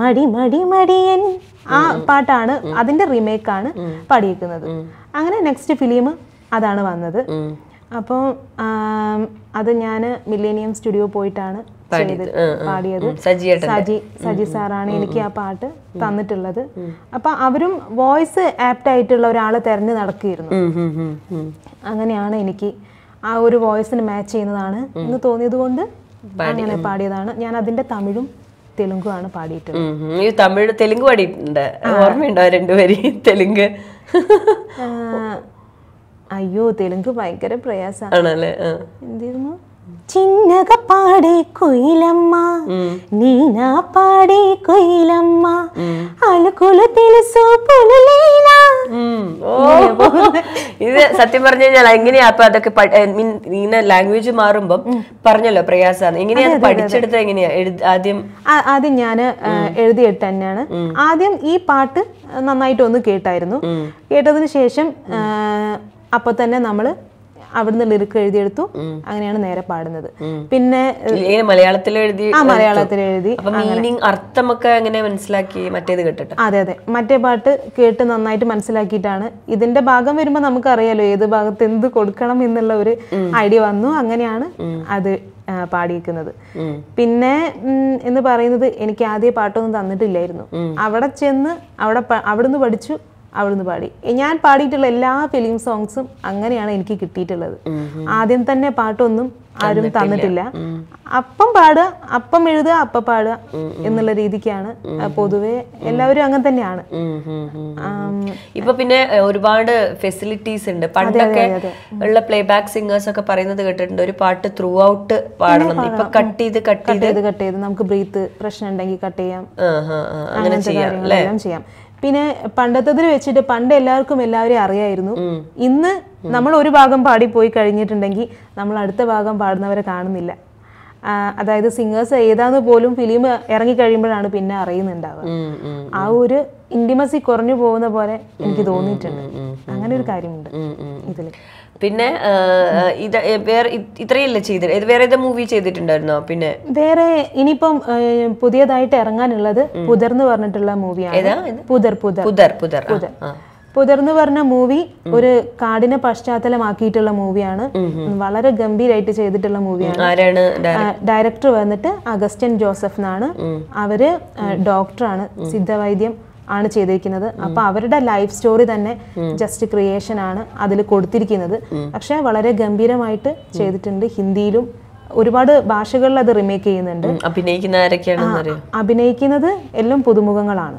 മടി മടി മടിയൻ ആ പാട്ടാണ് അതിന്റെ ആണ് പാടിയിരിക്കുന്നത് അങ്ങനെ നെക്സ്റ്റ് ഫിലിം അതാണ് വന്നത് അപ്പോൾ അത് ഞാൻ മില്ലേനിയം സ്റ്റുഡിയോ പോയിട്ടാണ് പാടിയത് സജി സജി സാറാണ് എനിക്ക് ആ പാട്ട് തന്നിട്ടുള്ളത് അപ്പൊ അവരും വോയിസ് ആപ്റ്റ് ആയിട്ടുള്ള ഒരാളെ തെരഞ്ഞു നടക്കുകയായിരുന്നു അങ്ങനെയാണ് എനിക്ക് ആ ഒരു വോയിസിന് മാച്ച് ചെയ്യുന്നതാണ് എന്ന് തോന്നിയത് കൊണ്ട് അങ്ങനെ പാടിയതാണ് ഞാൻ അതിന്റെ തമിഴും തെലുങ്കുമാണ് പാടിയിട്ടുള്ളത് ഈ തമിഴ് തെലുങ്ക് പാടിയിട്ടുണ്ട് ഓർമ്മയുണ്ടോ രണ്ടുപേരെയും തെലുങ്ക് അയ്യോ തെലുങ്ക് ഭയങ്കര പ്രയാസമാണ് എന്തായിരുന്നു చిన్నగా పాడే కొయిలమ్మ నీనా పాడే కొయిలమ్మ అలుకులు తెలుసు ഇത് സത്യം പറഞ്ഞു കഴിഞ്ഞാൽ എങ്ങനെയാ അപ്പൊ അതൊക്കെ മീൻ ഇങ്ങനെ ലാംഗ്വേജ് മാറുമ്പോൾ പറഞ്ഞല്ലോ പ്രയാസാണ് എങ്ങനെയാ പഠിച്ചെടുത്ത എങ്ങനെയാ ആദ്യം ആദ്യം ഞാൻ എഴുതിയിട്ട് തന്നെയാണ് ആദ്യം ഈ പാട്ട് നന്നായിട്ട് ഒന്ന് കേട്ടായിരുന്നു കേട്ടതിന് ശേഷം അപ്പൊ തന്നെ നമ്മള് അവിടുന്ന് ലിറിക്ക് എഴുതിയെടുത്തു അങ്ങനെയാണ് നേരെ പാടുന്നത് പിന്നെ മലയാളത്തിൽ എഴുതി ആ മലയാളത്തിൽ എഴുതി അർത്ഥമൊക്കെ അങ്ങനെ മനസ്സിലാക്കി മറ്റേത് കേട്ടിട്ട് അതെ അതെ മറ്റേ പാട്ട് കേട്ട് നന്നായിട്ട് മനസ്സിലാക്കിയിട്ടാണ് ഇതിന്റെ ഭാഗം വരുമ്പോൾ നമുക്കറിയാലോ ഏത് ഭാഗത്ത് എന്ത് കൊടുക്കണം എന്നുള്ള ഒരു ഐഡിയ വന്നു അങ്ങനെയാണ് അത് പാടിയിരിക്കുന്നത് പിന്നെ എന്ന് പറയുന്നത് എനിക്ക് ആദ്യ പാട്ടൊന്നും തന്നിട്ടില്ലായിരുന്നു അവിടെ ചെന്ന് അവിടെ അവിടുന്ന് പഠിച്ചു അവിടുന്ന് പാടി ഞാൻ പാടിയിട്ടുള്ള എല്ലാ ഫിലിം സോങ്സും അങ്ങനെയാണ് എനിക്ക് കിട്ടിയിട്ടുള്ളത് ആദ്യം തന്നെ പാട്ടൊന്നും ആരും തന്നിട്ടില്ല അപ്പം പാടുക അപ്പം എഴുതുക അപ്പം പാടുക എന്നുള്ള രീതിക്കാണ് പൊതുവെ എല്ലാവരും അങ്ങനെ തന്നെയാണ് ഇപ്പൊ പിന്നെ ഒരുപാട് ഫെസിലിറ്റീസ് ഉണ്ട് പണ്ടൊക്കെ ഉള്ള പ്ലേ ബാക്ക് സിംഗേഴ്സ് ഒക്കെ പറയുന്നത് കേട്ടിട്ടുണ്ട് ഒരു പാട്ട് ത്രൂ ഔട്ട് പാടണം ഇപ്പൊ കട്ട് ചെയ്ത് കട്ട് ചെയ്ത് കട്ട് ചെയ്ത് നമുക്ക് ബ്രീത്ത് പ്രശ്നം ഉണ്ടെങ്കിൽ കട്ട് ചെയ്യാം അങ്ങനെ ചെയ്യാം ചെയ്യാം പിന്നെ പണ്ടത്തതിൽ വെച്ചിട്ട് പണ്ട് എല്ലാവർക്കും എല്ലാവരെയും അറിയായിരുന്നു ഇന്ന് നമ്മൾ ഒരു ഭാഗം പാടി പോയി കഴിഞ്ഞിട്ടുണ്ടെങ്കിൽ നമ്മൾ അടുത്ത ഭാഗം പാടുന്നവരെ കാണുന്നില്ല അതായത് സിംഗേഴ്സ് ഏതാന്ന് പോലും ഫിലിം ഇറങ്ങി കഴിയുമ്പോഴാണ് പിന്നെ അറിയുന്നുണ്ടാവുക ആ ഒരു ഇന്റിമസി കുറഞ്ഞു പോകുന്ന പോലെ എനിക്ക് തോന്നിയിട്ടുണ്ട് അങ്ങനെ ഒരു കാര്യമുണ്ട് ഇതിൽ പിന്നെ ഇത് വേറെ ഇത്രയല്ലേ ചെയ്തിട്ട് ഇത് വേറെ ഏത് മൂവി ചെയ്തിട്ടുണ്ടായിരുന്നോ പിന്നെ വേറെ ഇനിയിപ്പം പുതിയതായിട്ട് ഇറങ്ങാനുള്ളത് പുതർന്ന് പറഞ്ഞിട്ടുള്ള മൂവിയാണ് പുതർ പുതർ പുതർ പുതർ പുതർന്ന് പറഞ്ഞ മൂവി ഒരു കാടിനെ പശ്ചാത്തലമാക്കിയിട്ടുള്ള മൂവിയാണ് വളരെ ഗംഭീരായിട്ട് ചെയ്തിട്ടുള്ള മൂവിയാണ് ഡയറക്ടർ വന്നിട്ട് അഗസ്റ്റൻ ജോസഫ് എന്നാണ് അവര് ഡോക്ടറാണ് സിദ്ധവൈദ്യം ആണ് ചെയ്തിരിക്കുന്നത് അപ്പൊ അവരുടെ ലൈഫ് സ്റ്റോറി തന്നെ ജസ്റ്റ് ക്രിയേഷൻ ആണ് അതിൽ കൊടുത്തിരിക്കുന്നത് പക്ഷെ വളരെ ഗംഭീരമായിട്ട് ചെയ്തിട്ടുണ്ട് ഹിന്ദിയിലും ഒരുപാട് ഭാഷകളിൽ അത് റിമേക്ക് ചെയ്യുന്നുണ്ട് അഭിനയിക്കുന്ന അഭിനയിക്കുന്നത് എല്ലാം പുതുമുഖങ്ങളാണ്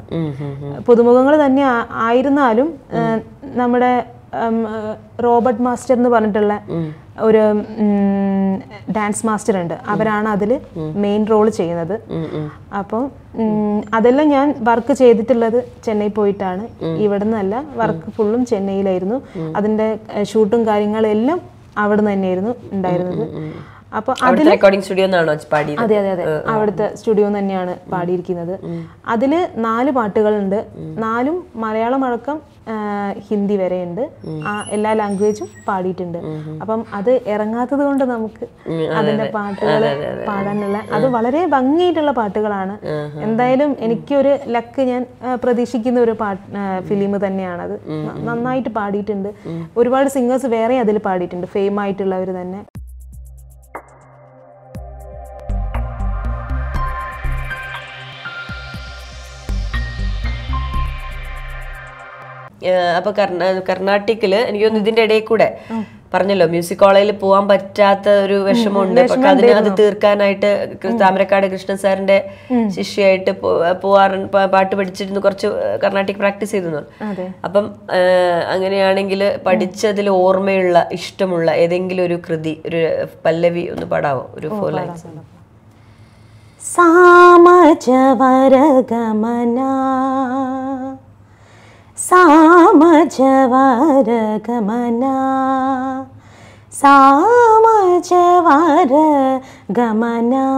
പുതുമുഖങ്ങൾ തന്നെ ആയിരുന്നാലും നമ്മുടെ റോബർട്ട് മാസ്റ്റർ എന്ന് പറഞ്ഞിട്ടുള്ള ഒരു ഡാൻസ് മാസ്റ്റർ ഉണ്ട് അവരാണ് അതിൽ മെയിൻ റോൾ ചെയ്യുന്നത് അപ്പോൾ അതെല്ലാം ഞാൻ വർക്ക് ചെയ്തിട്ടുള്ളത് ചെന്നൈ പോയിട്ടാണ് ഇവിടുന്നല്ല വർക്ക് ഫുള്ളും ചെന്നൈയിലായിരുന്നു അതിൻ്റെ ഷൂട്ടും കാര്യങ്ങളെല്ലാം അവിടെ നിന്ന് തന്നെയായിരുന്നു ഉണ്ടായിരുന്നത് അപ്പൊ അതിൽ റെക്കോർഡിംഗ് സ്റ്റുഡിയോ അതെ അതെ അതെ അവിടുത്തെ സ്റ്റുഡിയോ തന്നെയാണ് പാടിയിരിക്കുന്നത് അതില് നാല് പാട്ടുകളുണ്ട് നാലും മലയാളം അടക്കം ഹിന്ദി വരെ ഉണ്ട് ആ എല്ലാ ലാംഗ്വേജും പാടിയിട്ടുണ്ട് അപ്പം അത് ഇറങ്ങാത്തത് കൊണ്ട് നമുക്ക് അതിന്റെ പാട്ടുകൾ പാടാനുള്ള അത് വളരെ ഭംഗിയിട്ടുള്ള പാട്ടുകളാണ് എന്തായാലും എനിക്കൊരു ലക്ക് ഞാൻ പ്രതീക്ഷിക്കുന്ന ഒരു പാട്ട് ഫിലിം തന്നെയാണത് നന്നായിട്ട് പാടിയിട്ടുണ്ട് ഒരുപാട് സിംഗേഴ്സ് വേറെ അതിൽ പാടിയിട്ടുണ്ട് ഫെയിം ആയിട്ടുള്ളവർ തന്നെ അപ്പൊ കർണാട്ടിക്കിൽ എനിക്ക് തോന്നുന്നു ഇതിന്റെ ഇടയിൽ കൂടെ പറഞ്ഞല്ലോ മ്യൂസിക് കോളേജിൽ പോകാൻ പറ്റാത്ത ഒരു വിഷമമുണ്ട് പക്ഷെ അതിന് അത് തീർക്കാനായിട്ട് താമരക്കാട് കൃഷ്ണൻ സാറിന്റെ ശിഷ്യയായിട്ട് പോവാറ് പാട്ട് പഠിച്ചിരുന്നു കുറച്ച് കർണാട്ടിക് പ്രാക്ടീസ് ചെയ്തിരുന്നു അപ്പം അങ്ങനെയാണെങ്കിൽ പഠിച്ചതിൽ ഓർമ്മയുള്ള ഇഷ്ടമുള്ള ഏതെങ്കിലും ഒരു കൃതി ഒരു പല്ലവി ഒന്ന് പാടാവോ ഒരു ഫോർ ലൈൻസ് സാമജവരഗമന शार गमना शार गमना शारं गमना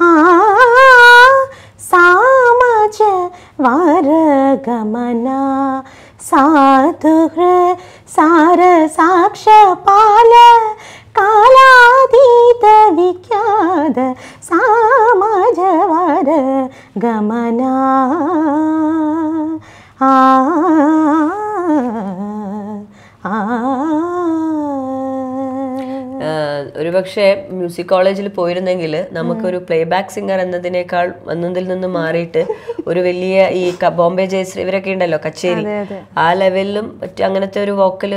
आ शार गमना सा तु सार साक्ष प कालातीत विख्याद आ, आ, आ, ഒരുപക്ഷെ മ്യൂസിക് കോളേജിൽ പോയിരുന്നെങ്കിൽ നമുക്കൊരു പ്ലേ ബാക്ക് സിംഗർ എന്നതിനേക്കാൾ എന്നതിൽ നിന്ന് മാറിയിട്ട് ഒരു വലിയ ഈ ബോംബെ ജയശ്രീ ഇവരൊക്കെ ഉണ്ടല്ലോ കച്ചേരി ആ ലെവലിലും അങ്ങനത്തെ ഒരു വോക്കൽ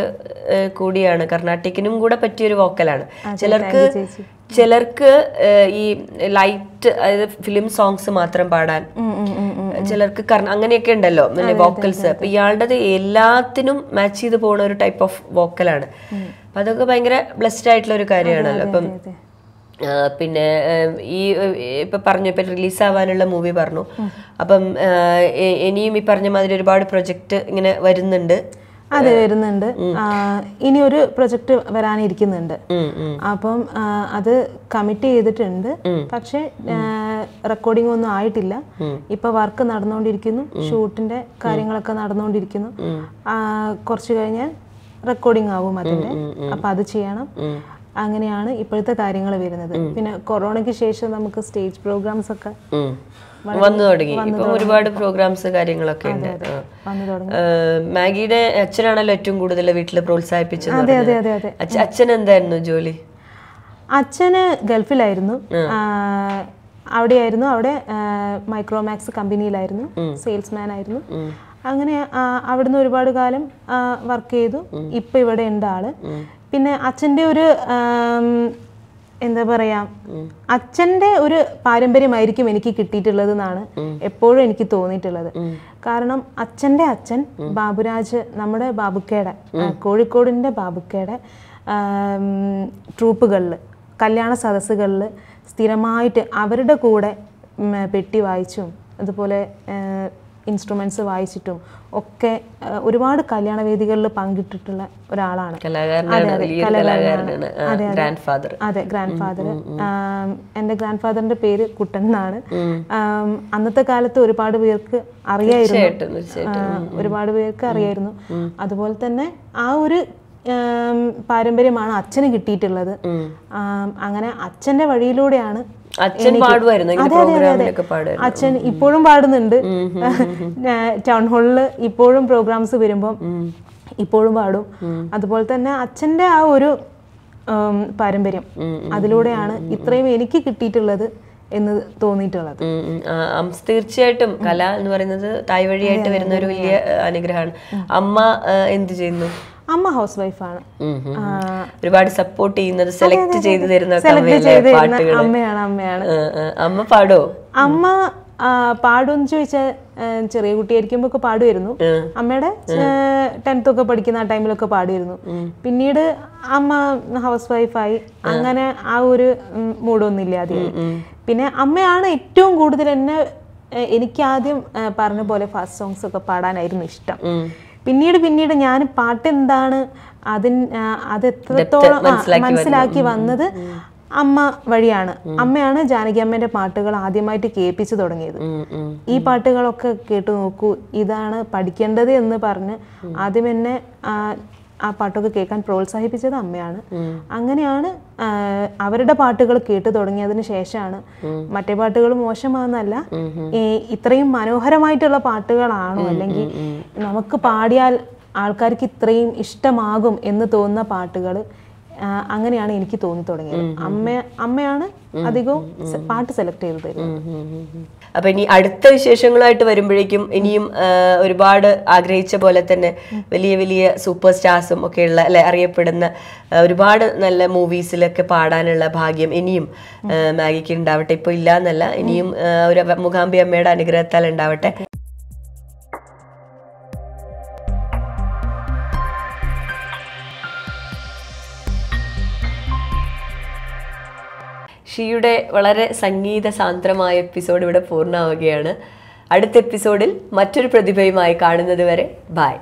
കൂടിയാണ് കർണാട്ടിക്കിനും കൂടെ പറ്റിയൊരു വോക്കലാണ് ചിലർക്ക് ചിലർക്ക് ഈ ലൈറ്റ് അതായത് ഫിലിം സോങ്സ് മാത്രം പാടാൻ ചിലർക്ക് അങ്ങനെയൊക്കെ ഉണ്ടല്ലോ വോക്കൽസ് അപ്പൊ ഇയാളുടെ എല്ലാത്തിനും മാച്ച് ചെയ്ത് പോകുന്ന ഒരു ടൈപ്പ് ഓഫ് വോക്കലാണ് അപ്പൊ അതൊക്കെ ഭയങ്കര ബ്ലെസ്ഡ് ആയിട്ടുള്ള ഒരു കാര്യമാണല്ലോ അപ്പം പിന്നെ ഈ ഇപ്പൊ പറഞ്ഞു ഇപ്പൊ റിലീസ് ആവാനുള്ള മൂവി പറഞ്ഞു അപ്പം ഇനിയും ഈ പറഞ്ഞ മാതിരി ഒരുപാട് പ്രൊജക്ട് ഇങ്ങനെ വരുന്നുണ്ട് അതെ വരുന്നുണ്ട് ഇനി ഒരു പ്രൊജക്ട് വരാനിരിക്കുന്നുണ്ട് അപ്പം അത് കമ്മിറ്റ് ചെയ്തിട്ടുണ്ട് പക്ഷെ റെക്കോർഡിംഗ് ഒന്നും ആയിട്ടില്ല ഇപ്പൊ വർക്ക് നടന്നുകൊണ്ടിരിക്കുന്നു ഷൂട്ടിന്റെ കാര്യങ്ങളൊക്കെ നടന്നുകൊണ്ടിരിക്കുന്നു കുറച്ചു കഴിഞ്ഞാൽ റെക്കോർഡിംഗ് ആവും അതിന്റെ അപ്പൊ അത് ചെയ്യണം അങ്ങനെയാണ് ഇപ്പോഴത്തെ കാര്യങ്ങൾ വരുന്നത് പിന്നെ കൊറോണയ്ക്ക് ശേഷം നമുക്ക് സ്റ്റേജ് പ്രോഗ്രാംസ് ഒക്കെ വന്നു തുടങ്ങി ഇപ്പൊ ഒരുപാട് പ്രോഗ്രാംസ് കാര്യങ്ങളൊക്കെ ഉണ്ട് മാഗിയുടെ അച്ഛനാണല്ലോ ഏറ്റവും കൂടുതൽ വീട്ടിൽ പ്രോത്സാഹിപ്പിച്ചത് അച്ഛൻ എന്തായിരുന്നു ജോലി അച്ഛന് ഗൾഫിലായിരുന്നു അവിടെയായിരുന്നു അവിടെ മൈക്രോമാക്സ് കമ്പനിയിലായിരുന്നു സെയിൽസ്മാൻ ആയിരുന്നു അങ്ങനെ അവിടുന്ന് ഒരുപാട് കാലം വർക്ക് ചെയ്തു ഇപ്പൊ ഇവിടെ ഉണ്ട് ആള് പിന്നെ അച്ഛന്റെ ഒരു എന്താ പറയാ അച്ഛന്റെ ഒരു പാരമ്പര്യമായിരിക്കും എനിക്ക് കിട്ടിയിട്ടുള്ളത് എന്നാണ് എപ്പോഴും എനിക്ക് തോന്നിയിട്ടുള്ളത് കാരണം അച്ഛന്റെ അച്ഛൻ ബാബുരാജ് നമ്മുടെ ബാബുക്കേടെ കോഴിക്കോടിന്റെ ബാബുക്കേടെ ട്രൂപ്പുകളിൽ കല്യാണ സദസ്സുകളിൽ സ്ഥിരമായിട്ട് അവരുടെ കൂടെ പെട്ടി വായിച്ചും അതുപോലെ ഇൻസ്ട്രുമെൻസ് വായിച്ചിട്ടും ഒക്കെ ഒരുപാട് കല്യാണ വേദികളിൽ പങ്കിട്ടിട്ടുള്ള ഒരാളാണ് അതെ ഗ്രാൻഡ് ഫാദർ എന്റെ ഗ്രാൻഡ് ഫാദറിന്റെ പേര് കുട്ടൻ എന്നാണ് അന്നത്തെ കാലത്ത് ഒരുപാട് പേർക്ക് അറിയായിരുന്നു ഒരുപാട് പേർക്ക് അറിയായിരുന്നു അതുപോലെ തന്നെ ആ ഒരു പാരമ്പര്യമാണ് അച്ഛന് കിട്ടിയിട്ടുള്ളത് അങ്ങനെ അച്ഛന്റെ വഴിയിലൂടെയാണ് അച്ഛൻ പാടുമായിരുന്നു അച്ഛൻ ഇപ്പോഴും പാടുന്നുണ്ട് ടൗൺ ഹാളിൽ ഇപ്പോഴും പ്രോഗ്രാംസ് വരുമ്പം ഇപ്പോഴും പാടും അതുപോലെ തന്നെ അച്ഛന്റെ ആ ഒരു പാരമ്പര്യം അതിലൂടെയാണ് ഇത്രയും എനിക്ക് കിട്ടിയിട്ടുള്ളത് എന്ന് തോന്നിയിട്ടുള്ളത് തീർച്ചയായിട്ടും കല എന്ന് പറയുന്നത് തായ് വഴിയായിട്ട് വരുന്ന ഒരു വലിയ അനുഗ്രഹമാണ് അമ്മ എന്ത് ചെയ്യുന്നു അമ്മ ഹൗസ് വൈഫാണ് ഒരുപാട് സപ്പോർട്ട് ചെയ്യുന്നത് സെലക്ട് ചെയ്ത് തരുന്ന അമ്മയാണ് അമ്മയാണ് അമ്മ പാടോ അമ്മ പാടുമെന്ന് ചോദിച്ചാൽ ചെറിയ കുട്ടിയായിരിക്കുമ്പോൾ ഒക്കെ പാടുമായിരുന്നു അമ്മയുടെ ടെൻത്ത് ഒക്കെ പഠിക്കുന്ന ആ ടൈമിലൊക്കെ പാടിയിരുന്നു പിന്നീട് അമ്മ ഹൗസ് വൈഫായി അങ്ങനെ ആ ഒരു മൂടൊന്നുമില്ല ആദ്യം പിന്നെ അമ്മയാണ് ഏറ്റവും കൂടുതൽ എന്നെ എനിക്ക് ആദ്യം പറഞ്ഞ പോലെ ഫാസ്റ്റ് സോങ്സ് ഒക്കെ പാടാനായിരുന്നു ഇഷ്ടം പിന്നീട് പിന്നീട് ഞാൻ പാട്ട് അതിന് അത് അതെത്രത്തോളം മനസ്സിലാക്കി വന്നത് അമ്മ വഴിയാണ് അമ്മയാണ് ജാനകി അമ്മേന്റെ പാട്ടുകൾ ആദ്യമായിട്ട് കേൾപ്പിച്ചു തുടങ്ങിയത് ഈ പാട്ടുകളൊക്കെ കേട്ടു നോക്കൂ ഇതാണ് പഠിക്കേണ്ടത് എന്ന് പറഞ്ഞ് ആദ്യം എന്നെ ആ പാട്ടൊക്കെ കേൾക്കാൻ പ്രോത്സാഹിപ്പിച്ചത് അമ്മയാണ് അങ്ങനെയാണ് അവരുടെ പാട്ടുകൾ കേട്ടു തുടങ്ങിയതിന് ശേഷമാണ് മറ്റേ പാട്ടുകൾ മോശമാണെന്നല്ല ഇത്രയും മനോഹരമായിട്ടുള്ള പാട്ടുകളാണോ അല്ലെങ്കിൽ നമുക്ക് പാടിയാൽ ആൾക്കാർക്ക് ഇത്രയും ഇഷ്ടമാകും എന്ന് തോന്നുന്ന പാട്ടുകൾ അങ്ങനെയാണ് എനിക്ക് തോന്നി തുടങ്ങിയത് അമ്മ അമ്മയാണ് അധികവും പാട്ട് സെലക്ട് ചെയ്ത് തരുന്നത് അപ്പൊ ഇനി അടുത്ത വിശേഷങ്ങളായിട്ട് വരുമ്പോഴേക്കും ഇനിയും ഒരുപാട് ആഗ്രഹിച്ച പോലെ തന്നെ വലിയ വലിയ സൂപ്പർ സ്റ്റാർസും ഒക്കെയുള്ള അല്ലെ അറിയപ്പെടുന്ന ഒരുപാട് നല്ല മൂവീസിലൊക്കെ പാടാനുള്ള ഭാഗ്യം ഇനിയും മാഗിക്ക് ഉണ്ടാവട്ടെ ഇപ്പൊ ഇല്ല എന്നല്ല ഇനിയും ഒരു മുഖാംബി അമ്മയുടെ അനുഗ്രഹത്താൽ ഉണ്ടാവട്ടെ ഷിയുടെ വളരെ സംഗീത സാന്ദ്രമായ എപ്പിസോഡ് ഇവിടെ പൂർണ്ണമാവുകയാണ് അടുത്ത എപ്പിസോഡിൽ മറ്റൊരു പ്രതിഭയുമായി കാണുന്നത് വരെ ബായ്